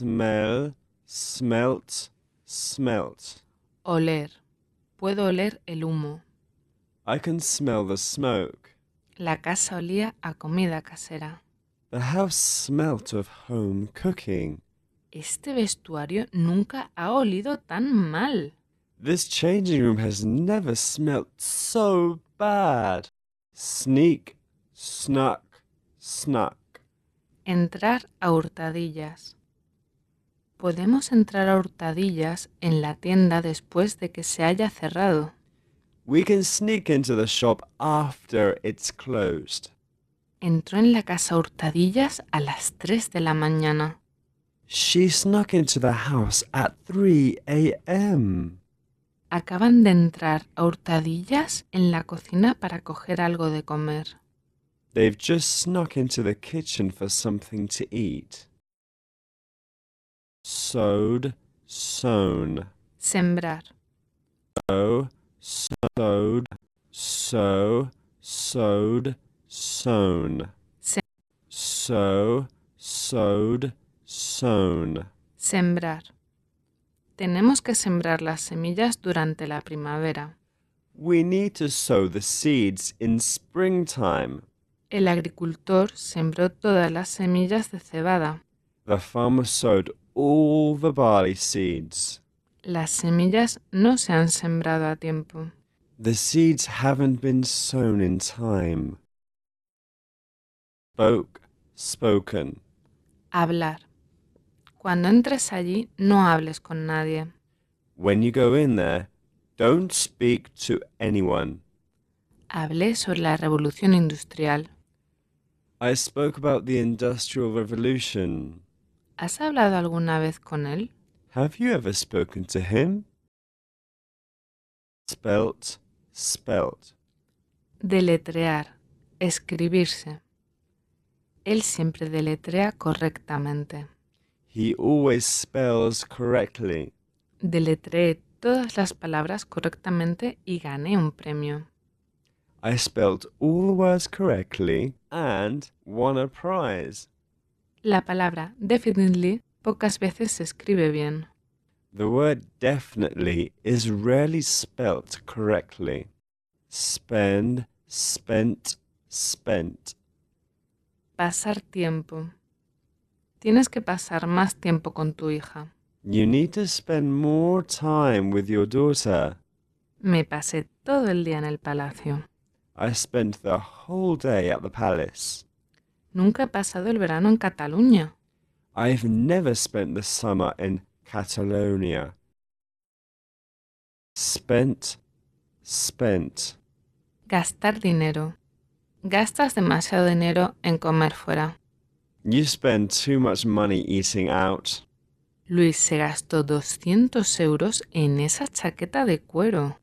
Smell, smelt, smelt. Oler. Puedo oler el humo. I can smell the smoke. La casa olía a comida casera. The house smelt of home cooking. Este vestuario nunca ha olido tan mal. This changing room has never smelt so bad. Sneak, snuck, snuck. Entrar a hurtadillas. Podemos entrar a hurtadillas en la tienda después de que se haya cerrado. We can sneak into the shop after it's closed. Entró en la casa hurtadillas a las 3 de la mañana. She snuck into the house at 3 a.m. Acaban de entrar a hurtadillas en la cocina para coger algo de comer. They've just snuck into the kitchen for something to eat sowed, sown. Sembrar. Sow, sowed, sow, sowed, sown. sow, sowed, sown. Sembrar. Tenemos que sembrar las semillas durante la primavera. We need to sow the seeds in springtime. El agricultor sembró todas las semillas de cebada. The farmer sowed all the barley seeds. Las semillas no se han sembrado a tiempo. The seeds haven't been sown in time. Spoke, spoken. Hablar. Cuando entres allí, no hables con nadie. When you go in there, don't speak to anyone. Hablé sobre la revolución industrial. I spoke about the Industrial Revolution. ¿Has hablado alguna vez con él? Have you ever spoken to him? Spelt, spelt. Deletrear, escribirse. Él siempre deletrea correctamente. He always spells correctly. Deletreé todas las palabras correctamente y gané un premio. I spelled all the words correctly and won a prize. La palabra definitely pocas veces se escribe bien. The word definitely is rarely spelt correctly. Spend, spent, spent. Pasar tiempo. Tienes que pasar más tiempo con tu hija. You need to spend more time with your daughter. Me pasé todo el día en el palacio. I spent the whole day at the palace. Nunca he pasado el verano en Cataluña. I've never spent the summer in Catalonia. Spent, spent. Gastar dinero. Gastas demasiado dinero en comer fuera. You spend too much money eating out. Luis se gastó 200 euros en esa chaqueta de cuero.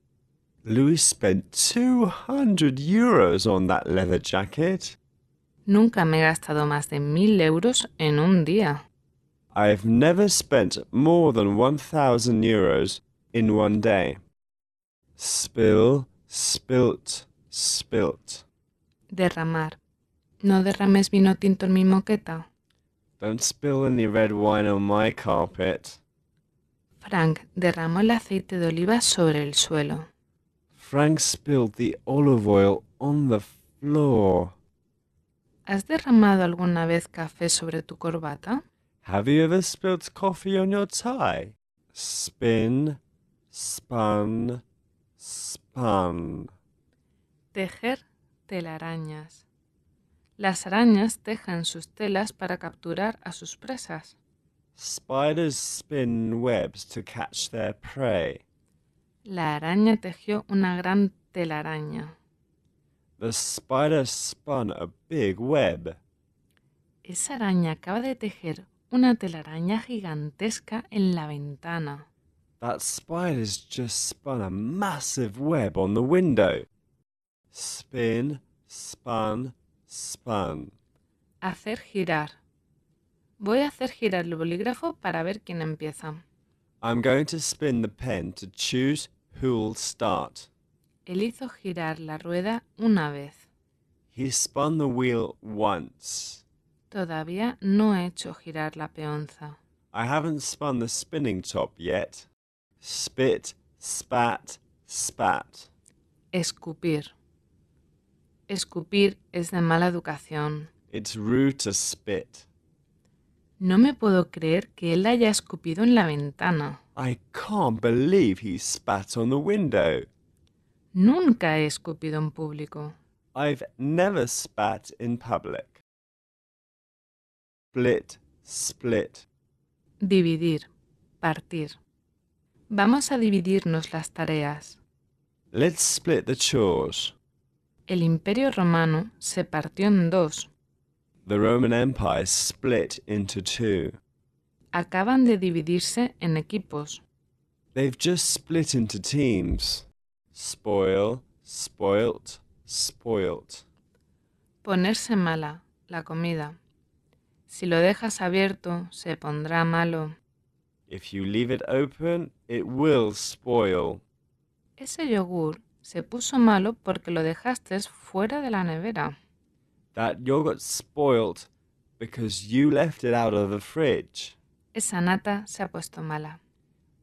Luis spent 200 euros on that leather jacket. Nunca me he gastado más de mil euros en un día. I've never spent more than 1,000 euros in one day. Spill, spilt, spilt. Derramar. No derrames vino tinto en mi moqueta. Don't spill any red wine on my carpet. Frank derramó el aceite de oliva sobre el suelo. Frank spilled the olive oil on the floor. ¿Has derramado alguna vez café sobre tu corbata? Have you ever spilled coffee on your tie? Spin, spun, spun. Tejer telarañas. Las arañas tejen sus telas para capturar a sus presas. Spiders spin webs to catch their prey. La araña tejió una gran telaraña. The spider spun a big web. Esa araña acaba de tejer una telaraña gigantesca en la ventana. That spider's just spun a massive web on the window. Spin, spun, spun. Hacer girar. Voy a hacer girar el bolígrafo para ver quién empieza. I'm going to spin the pen to choose who'll start. Él hizo girar la rueda una vez. He spun the wheel once. Todavía no he hecho girar la peonza. I haven't spun the spinning top yet. Spit, spat, spat. Escupir. Escupir es de mala educación. It's rude to spit. No me puedo creer que él haya escupido en la ventana. I can't believe he spat on the window. Nunca he escupido en público. I've never spat in public. Split, split. Dividir, partir. Vamos a dividirnos las tareas. Let's split the chores. El Imperio Romano se partió en dos. The Roman Empire split into two. Acaban de dividirse en equipos. They've just split into teams. spoil, spoilt, spoilt. Ponerse mala, la comida. Si lo dejas abierto, se pondrá malo. If you leave it open, it will spoil. Ese yogur se puso malo porque lo dejaste fuera de la nevera. That yogurt spoiled because you left it out of the fridge. Esa nata se ha puesto mala.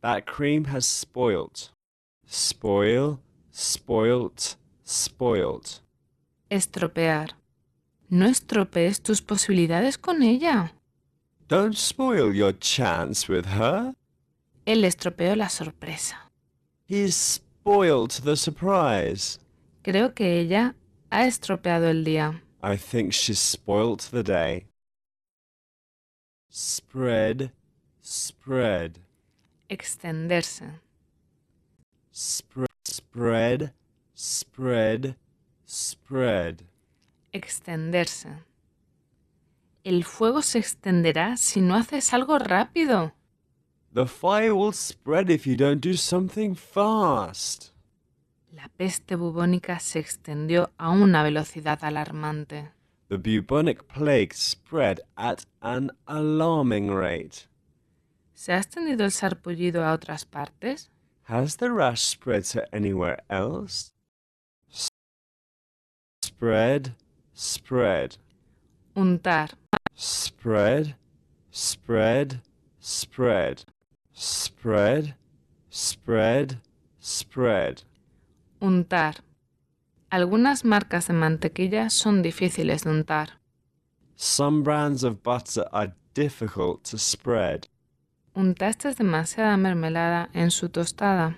That cream has spoiled. Spoil, spoilt, spoiled. Estropear. No estropees tus posibilidades con ella. Don't spoil your chance with her. Él estropeó la sorpresa. He spoiled the surprise. Creo que ella ha estropeado el día. I think she spoiled the day. Spread, spread. Extenderse. Spread spread, spread, spread. Extenderse. El fuego se extenderá si no haces algo rápido. The fire will spread if you don't do something fast. La peste bubónica se extendió a una velocidad alarmante. The bubonic plague spread at an alarming rate. ¿Se ha extendido el sarpullido a otras partes? Has the rash spread to anywhere else? Spread, spread. Untar. Spread, spread, spread. Spread, spread, spread. Untar. Algunas marcas de mantequilla son difíciles de untar. Some brands of butter are difficult to spread. Untaste demasiada mermelada en su tostada.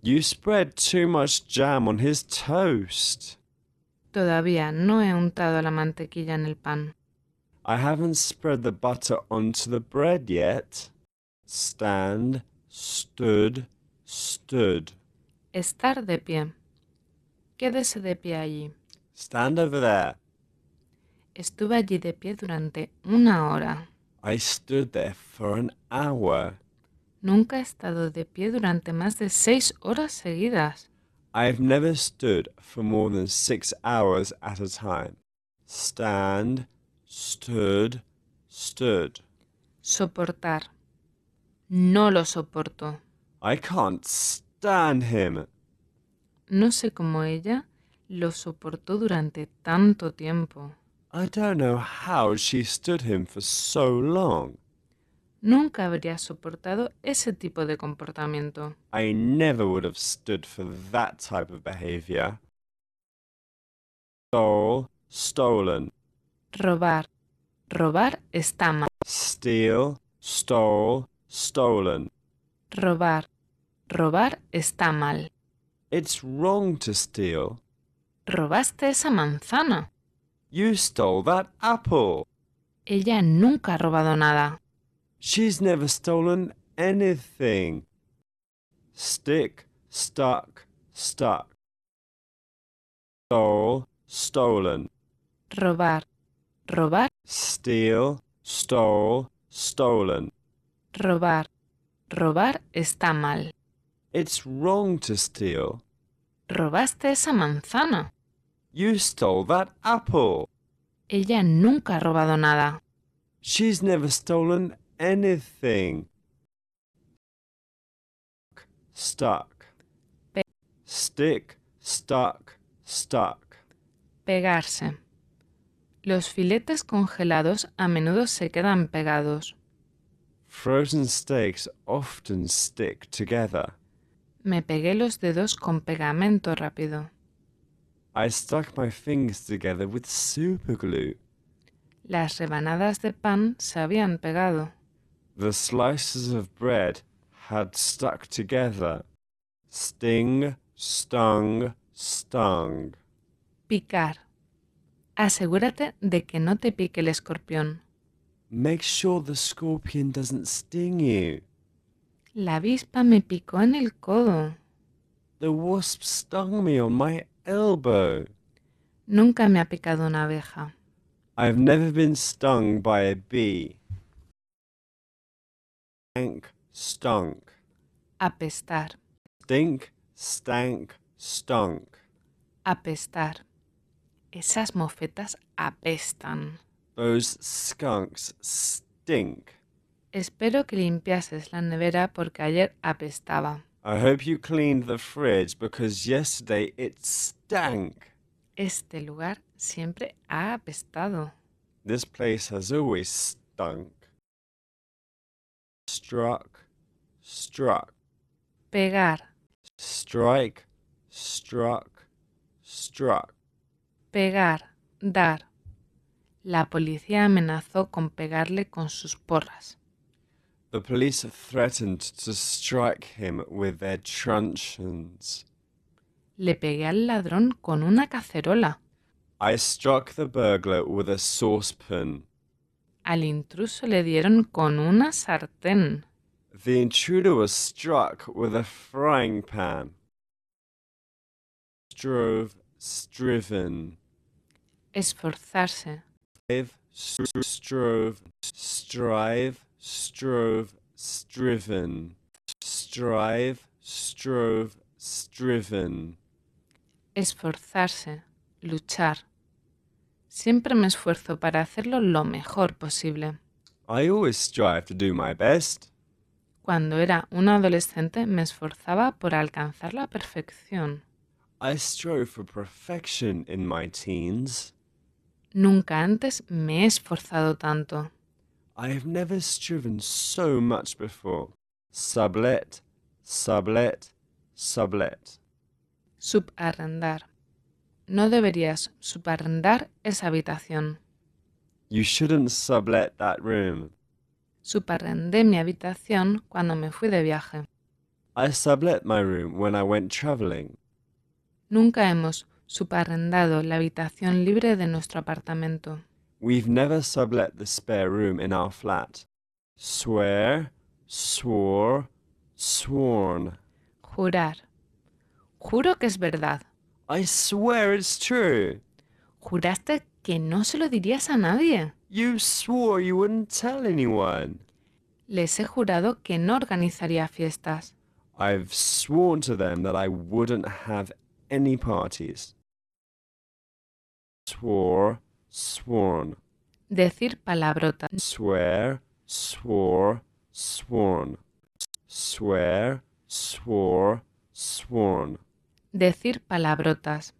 You spread too much jam on his toast. Todavía no he untado la mantequilla en el pan. I haven't spread the butter onto the bread yet. Stand, stood, stood. Estar de pie. Quédese de pie allí. Stand over there. Estuve allí de pie durante una hora. I stood there for an hour. Nunca he estado de pie durante más de seis horas seguidas. I've never stood for more than six hours at a time. Stand, stood, stood. Soportar. No lo soporto. I can't stand him. No sé cómo ella lo soportó durante tanto tiempo. I don't know how she stood him for so long. Nunca habría soportado ese tipo de comportamiento. I never would have stood for that type of behavior. Stole, stolen. Robar. Robar está mal. Steal, stole, stolen. Robar. Robar está mal. It's wrong to steal. Robaste esa manzana. You stole that apple. Ella nunca ha robado nada. She's never stolen anything. Stick, stuck, stuck. Stole, stolen. Robar, robar. Steal, stole, stolen. Robar, robar está mal. It's wrong to steal. Robaste esa manzana. You stole that apple. Ella nunca ha robado nada. She's never stolen anything. Stuck. Stick, stuck, stuck. Pegarse. Los filetes congelados a menudo se quedan pegados. Frozen steaks often stick together. Me pegué los dedos con pegamento rápido. I stuck my fingers together with superglue. Las rebanadas de pan se habían pegado. The slices of bread had stuck together. Sting, stung, stung. Picar. Asegúrate de que no te pique el escorpión. Make sure the scorpion doesn't sting you. La avispa me picó en el codo. The wasp stung me on my elbow. Nunca me ha picado una abeja. I've never been stung by a bee. Stank, stunk. Apestar. Stink, stank, stunk. Apestar. Esas mofetas apestan. Those skunks stink. Espero que limpiases la nevera porque ayer apestaba. I hope you cleaned the fridge because yesterday it stank. Este lugar siempre ha apestado. This place has always stunk. Struck, struck. Pegar. Strike, struck, struck. Pegar, dar. La policía amenazó con pegarle con sus porras. The police threatened to strike him with their truncheons. Le pegué al ladrón con una cacerola. I struck the burglar with a saucepan. Al intruso le dieron con una sartén. The intruder was struck with a frying pan. Strove, striven. Esforzarse. Strive, strove, strive. strove, striven. Strive, strove, striven. Esforzarse, luchar. Siempre me esfuerzo para hacerlo lo mejor posible. I always strive to do my best. Cuando era un adolescente me esforzaba por alcanzar la perfección. I strove for perfection in my teens. Nunca antes me he esforzado tanto. I have never striven so much before. Sublet, sublet, sublet. Subarrendar. No deberías subarrendar esa habitación. You shouldn't sublet that room. Subarrendé mi habitación cuando me fui de viaje. I sublet my room when I went traveling. Nunca hemos subarrendado la habitación libre de nuestro apartamento. We've never sublet the spare room in our flat. Swear, swore, sworn. Jurar. Juro que es verdad. I swear it's true. Juraste que no se lo dirías a nadie. You swore you wouldn't tell anyone. Les he jurado que no organizaría fiestas. I've sworn to them that I wouldn't have any parties. Swore, sworn. Decir palabrotas Swear, swore, sworn. Swear, swore, sworn. Decir palabrotas.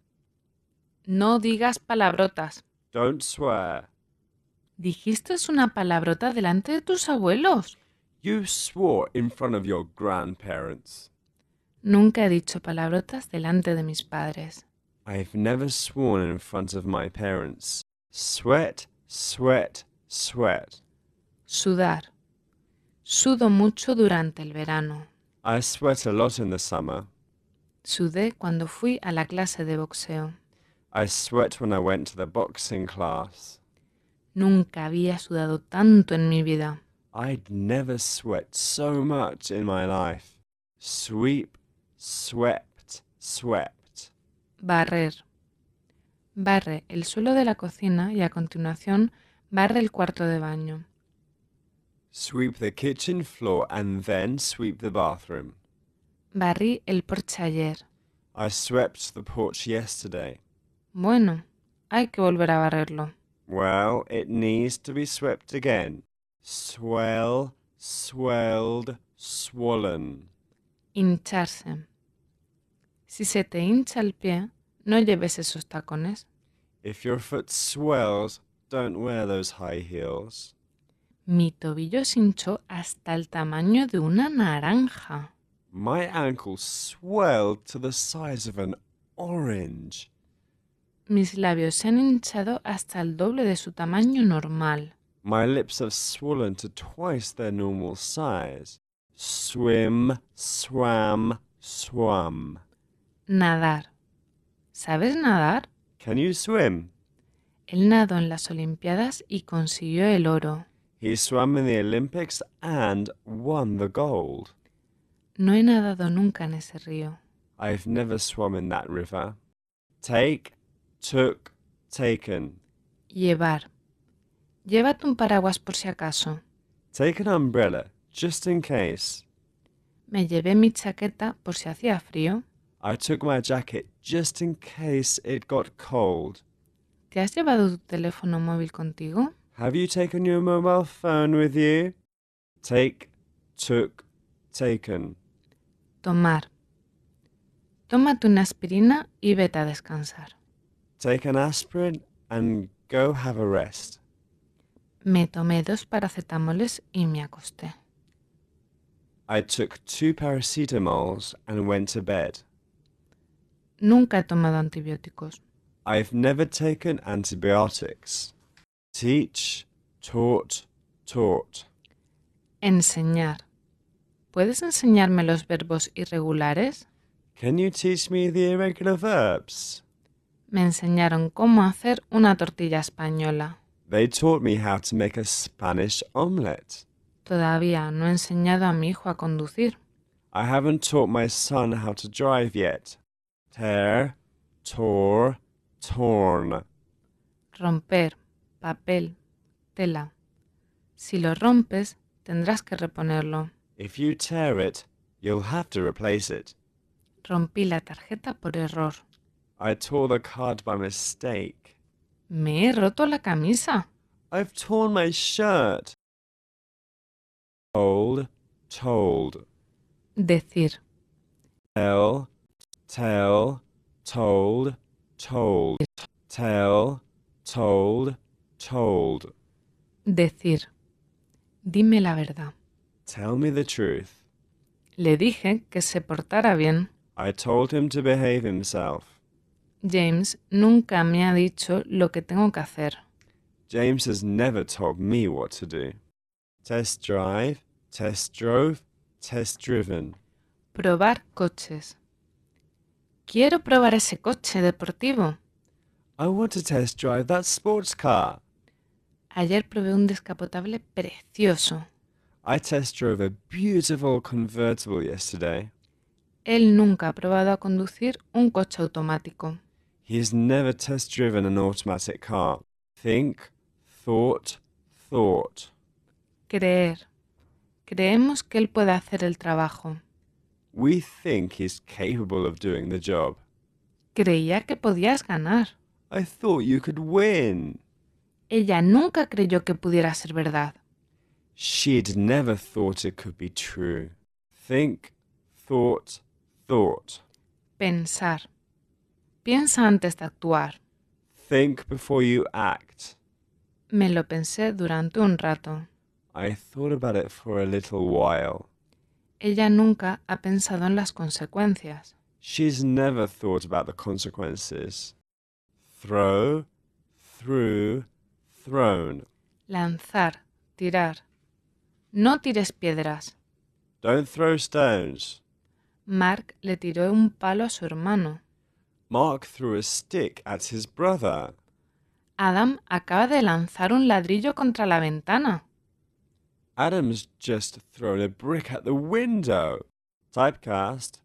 No digas palabrotas. Don't swear. Dijiste una palabrota delante de tus abuelos. You swore in front of your grandparents. Nunca he dicho palabrotas delante de mis padres. I've never sworn in front of my parents. sweat, sweat, sweat. Sudar. Sudo mucho durante el verano. I sweat a lot in the summer. Sudé cuando fui a la clase de boxeo. I sweat when I went to the boxing class. Nunca había sudado tanto en mi vida. I'd never sweat so much in my life. Sweep, swept, swept. Barrer. barre el suelo de la cocina y a continuación barre el cuarto de baño. Sweep the kitchen floor and then sweep the bathroom. Barrí el porche ayer. I swept the porch yesterday. Bueno, hay que volver a barrerlo. Well, it needs to be swept again. Swell, swelled, swollen. Hincharse. Si se te hincha el pie, no lleves esos tacones. If your foot swells, don't wear those high heels. Mi tobillo se hinchó hasta el tamaño de una naranja. My ankle swelled to the size of an orange. Mis labios se han hinchado hasta el doble de su tamaño normal. My lips have swollen to twice their normal size. Swim, swam, swam. Nadar. ¿Sabes nadar? Can you swim? Él nadó en las Olimpiadas y consiguió el oro. He swam in the Olympics and won the gold. No he nadado nunca en ese río. I've never swum in that river. Take, took, taken. Llevar. Llévate un paraguas por si acaso. Take an umbrella, just in case. Me llevé mi chaqueta por si hacía frío. I took my jacket just in case it got cold. ¿Te has llevado tu teléfono móvil contigo? Have you taken your mobile phone with you? Take, took, taken. Tomar. Tómate una aspirina y vete a descansar. Take an aspirin and go have a rest. Me tomé dos paracetamoles y me acosté. I took two paracetamols and went to bed. Nunca he tomado antibióticos. I've never taken antibiotics. Teach, taught, taught. Enseñar. ¿Puedes enseñarme los verbos irregulares? Can you teach me the irregular verbs? Me enseñaron cómo hacer una tortilla española. They taught me how to make a Spanish omelette. Todavía no he enseñado a mi hijo a conducir. I haven't taught my son how to drive yet. tear, tore, torn. Romper, papel, tela. Si lo rompes, tendrás que reponerlo. If you tear it, you'll have to replace it. Rompí la tarjeta por error. I tore the card by mistake. Me he roto la camisa. I've torn my shirt. Told, told. Decir. Tell, tell, told, told, tell, told, told. Decir. Dime la verdad. Tell me the truth. Le dije que se portara bien. I told him to behave himself. James nunca me ha dicho lo que tengo que hacer. James has never told me what to do. Test drive, test drove, test driven. Probar coches. Quiero probar ese coche deportivo. I want to test drive that sports car. Ayer probé un descapotable precioso. I test drove a beautiful convertible yesterday. Él nunca ha probado a conducir un coche automático. He has never test driven an automatic car. Think, thought, thought. Creer. Creemos que él puede hacer el trabajo. we think he's capable of doing the job. Creía que podías ganar. I thought you could win. Ella nunca creyó que pudiera ser verdad. She'd never thought it could be true. Think, thought, thought. Pensar. Piensa antes de actuar. Think before you act. Me lo pensé durante un rato. I thought about it for a little while. Ella nunca ha pensado en las consecuencias. She's never thought about the consequences. Throw, through, thrown. Lanzar, tirar. No tires piedras. Don't throw stones. Mark le tiró un palo a su hermano. Mark threw a stick at his brother. Adam acaba de lanzar un ladrillo contra la ventana. Adam's just thrown a brick at the window. Typecast,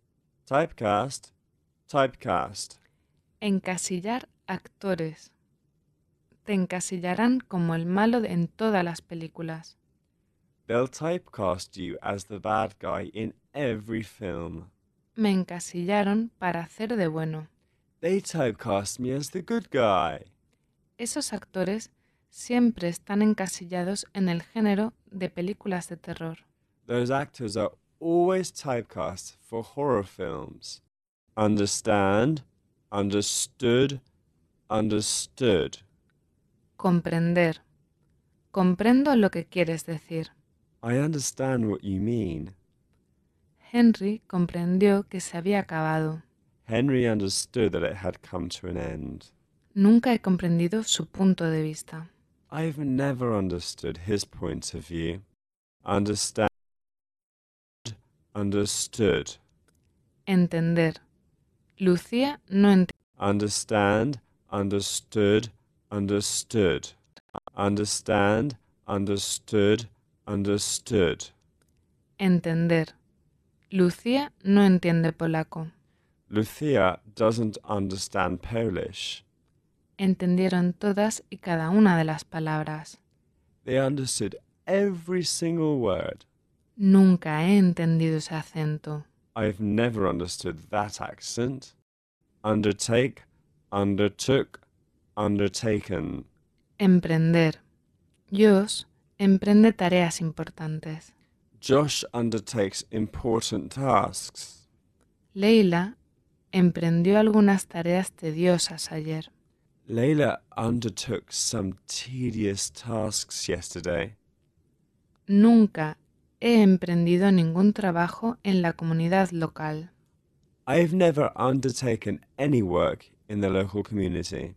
typecast, typecast. Encasillar actores. Te encasillarán como el malo en todas las películas. They'll typecast you as the bad guy in every film. Me encasillaron para hacer de bueno. They typecast me as the good guy. Esos actores siempre están encasillados en el género de películas de terror. Those actors are always typecast for horror films. Understand, understood, understood. Comprender. Comprendo lo que quieres decir. I understand what you mean. Henry comprendió que se había acabado. Henry understood that it had come to an end. Nunca he comprendido su punto de vista. I've never understood his point of view. Understand. Understood. Entender. Lucía no entiende. Understand. Understood. Understood. Understand. Understood. Understood. Entender. Lucía no entiende polaco. Lucia doesn't understand Polish. entendieron todas y cada una de las palabras. They understood every single word. Nunca he entendido ese acento. I've never understood that accent. Undertake, undertook, undertaken. Emprender. Josh emprende tareas importantes. Josh undertakes important tasks. Leila emprendió algunas tareas tediosas ayer. Layla undertook some tedious tasks yesterday. Nunca he emprendido ningún trabajo en la comunidad local. I've never undertaken any work in the local community.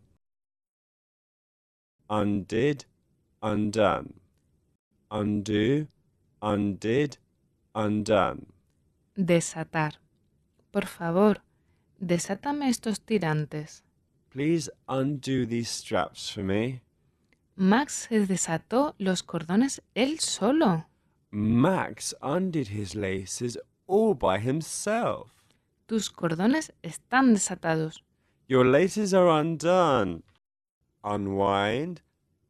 Undid, undone. Undo, undid, undone. Desatar. Por favor, desátame estos tirantes. Please undo these straps for me. Max desató los cordones él solo. Max undid his laces all by himself. Tus cordones están desatados. Your laces are undone. Unwind,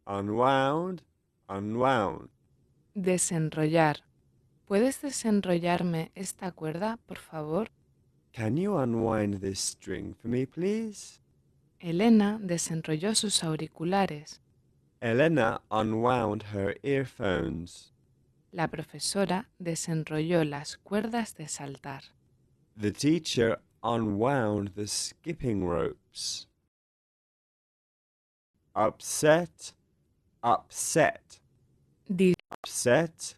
unwound, unwound. Desenrollar. ¿Puedes desenrollarme esta cuerda, por favor? Can you unwind this string for me, please? Elena desenrolló sus auriculares. Elena unwound her earphones. La profesora desenrolló las cuerdas de saltar. The teacher unwound the skipping ropes. Upset, upset. upset,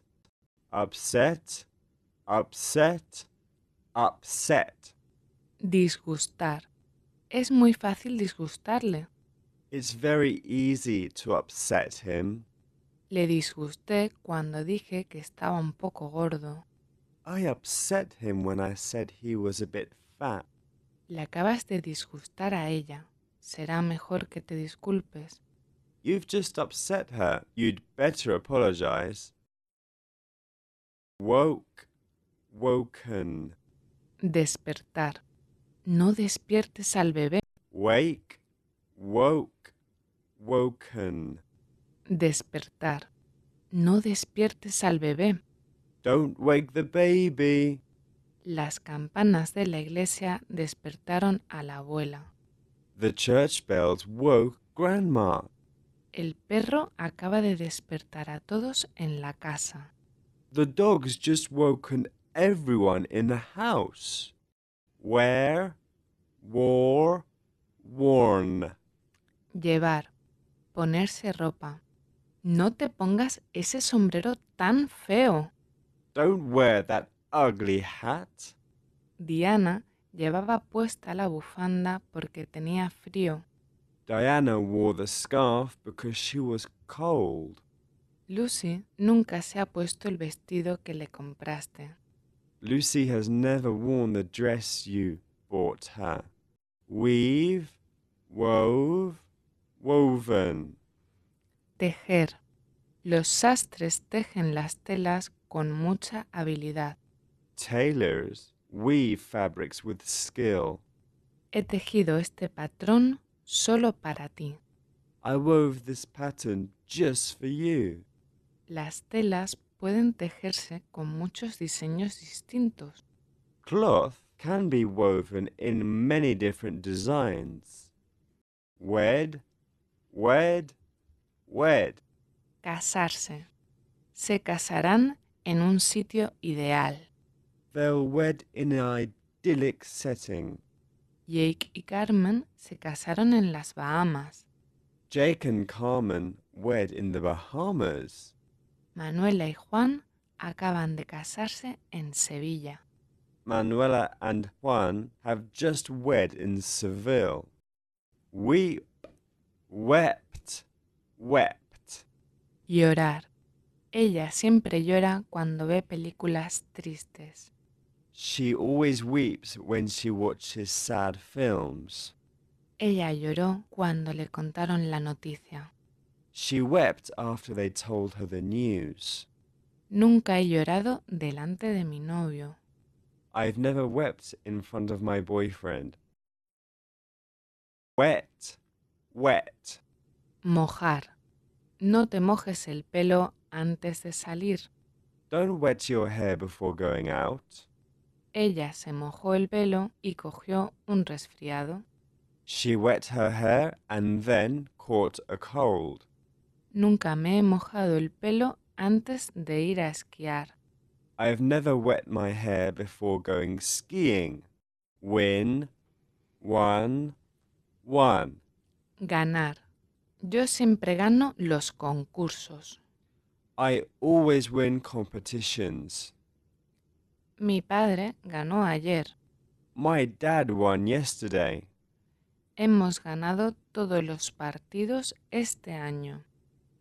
upset, upset, upset. Disgustar, es muy fácil disgustarle. It's very easy to upset him. Le disgusté cuando dije que estaba un poco gordo. I upset him when I said he was a bit fat. Le acabas de disgustar a ella. Será mejor que te disculpes. You've just upset her. You'd better apologize. Woke. Woken. Despertar. No despiertes al bebé. Wake, woke, woken. Despertar. No despiertes al bebé. Don't wake the baby. Las campanas de la iglesia despertaron a la abuela. The church bells woke grandma. El perro acaba de despertar a todos en la casa. The dog's just woken everyone in the house. Wear, wore, worn. Llevar, ponerse ropa. No te pongas ese sombrero tan feo. Don't wear that ugly hat. Diana llevaba puesta la bufanda porque tenía frío. Diana wore the scarf because she was cold. Lucy nunca se ha puesto el vestido que le compraste. Lucy has never worn the dress you bought her. Weave, wove, woven. Tejer. Los sastres tejen las telas con mucha habilidad. Tailors weave fabrics with skill. He tejido este patrón solo para ti. I wove this pattern just for you. Las telas pueden tejerse con muchos diseños distintos. Cloth can be woven in many different designs. Wed, wed, wed. Casarse. Se casarán en un sitio ideal. They'll wed in an idyllic setting. Jake y Carmen se casaron en las Bahamas. Jake and Carmen wed in the Bahamas. Manuela y Juan acaban de casarse en Sevilla. Manuela and Juan have just wed in Seville. We wept, wept. Llorar. Ella siempre llora cuando ve películas tristes. She always weeps when she watches sad films. Ella lloró cuando le contaron la noticia. She wept after they told her the news. Nunca he llorado delante de mi novio. I've never wept in front of my boyfriend. Wet, wet. Mojar. No te mojes el pelo antes de salir. Don't wet your hair before going out. Ella se mojó el pelo y cogió un resfriado. She wet her hair and then caught a cold. Nunca me he mojado el pelo antes de ir a esquiar. I have never wet my hair before going skiing. Win, won, one. Ganar. Yo siempre gano los concursos. I always win competitions. Mi padre ganó ayer. My dad won yesterday. Hemos ganado todos los partidos este año.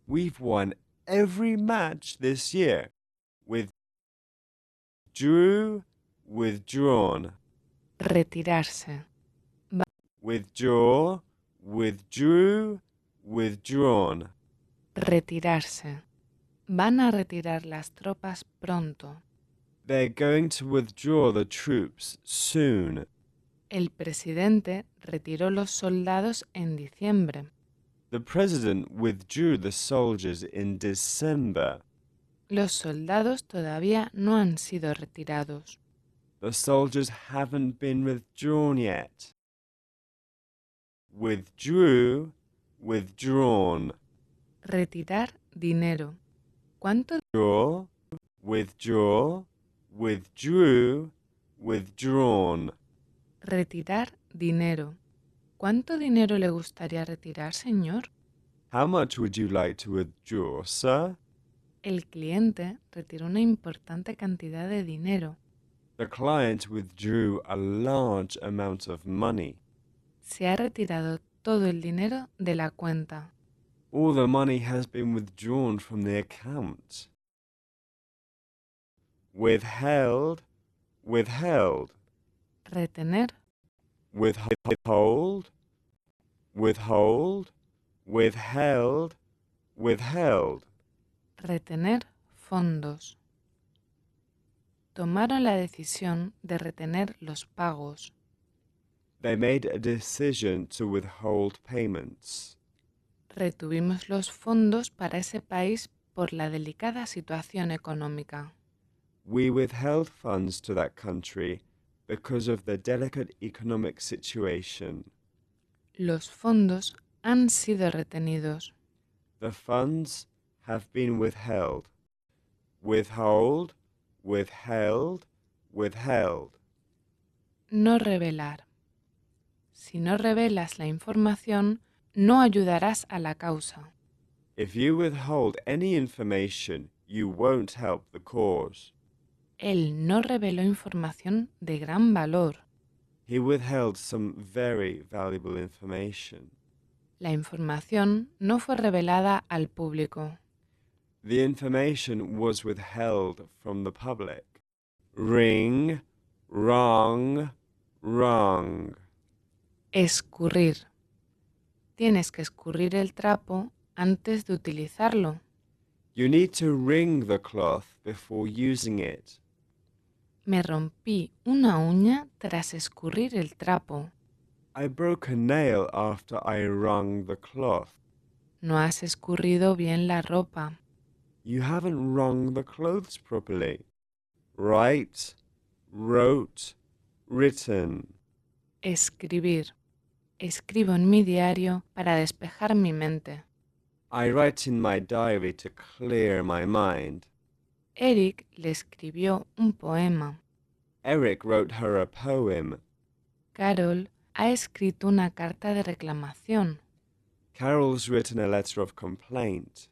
We've won every match this year. With drew, withdrawn. Retirarse. Withdraw, withdrew, withdrawn. Retirarse. Van a retirar las tropas pronto. They're going to withdraw the troops soon. El presidente retiró los soldados en diciembre. The president withdrew the soldiers in December. Los soldados todavía no han sido retirados. The soldiers haven't been withdrawn yet. Withdrew, withdrawn. Retirar dinero. ¿Cuánto? Withdraw, withdraw, withdrew, withdrawn. Retirar dinero. ¿Cuánto dinero le gustaría retirar, señor? How much would you like to withdraw, sir? El cliente retiró una importante cantidad de dinero. The client withdrew a large amount of money. Se ha retirado todo el dinero de la cuenta. All the money has been withdrawn from the account. Withheld, withheld. Retener. Withhold, withhold, withheld, withheld. Retener fondos. Tomaron la decisión de retener los pagos. They made a decision to withhold payments. Retuvimos los fondos para ese país por la delicada situación económica. We withheld funds to that country because of the delicate economic situation. Los fondos han sido retenidos. The funds have been withheld. Withhold, withheld, withheld. No revelar. Si no revelas la información, no ayudarás a la causa. If you withhold any information, you won't help the cause. Él no reveló información de gran valor. He withheld some very valuable information. La información no fue revelada al público. The information was withheld from the public. Ring, wrong, wrong. Escurrir. Tienes que escurrir el trapo antes de utilizarlo. You need to wring the cloth before using it. Me rompí una uña tras escurrir el trapo. I broke a nail after I wrung the cloth. No has escurrido bien la ropa. You haven't wrung the clothes properly. Write, wrote, written. Escribir. Escribo en mi diario para despejar mi mente. I write in my diary to clear my mind. Eric le escribió un poema. Eric wrote her a poem. Carol ha escrito una carta de reclamación. Carol's written a letter of complaint.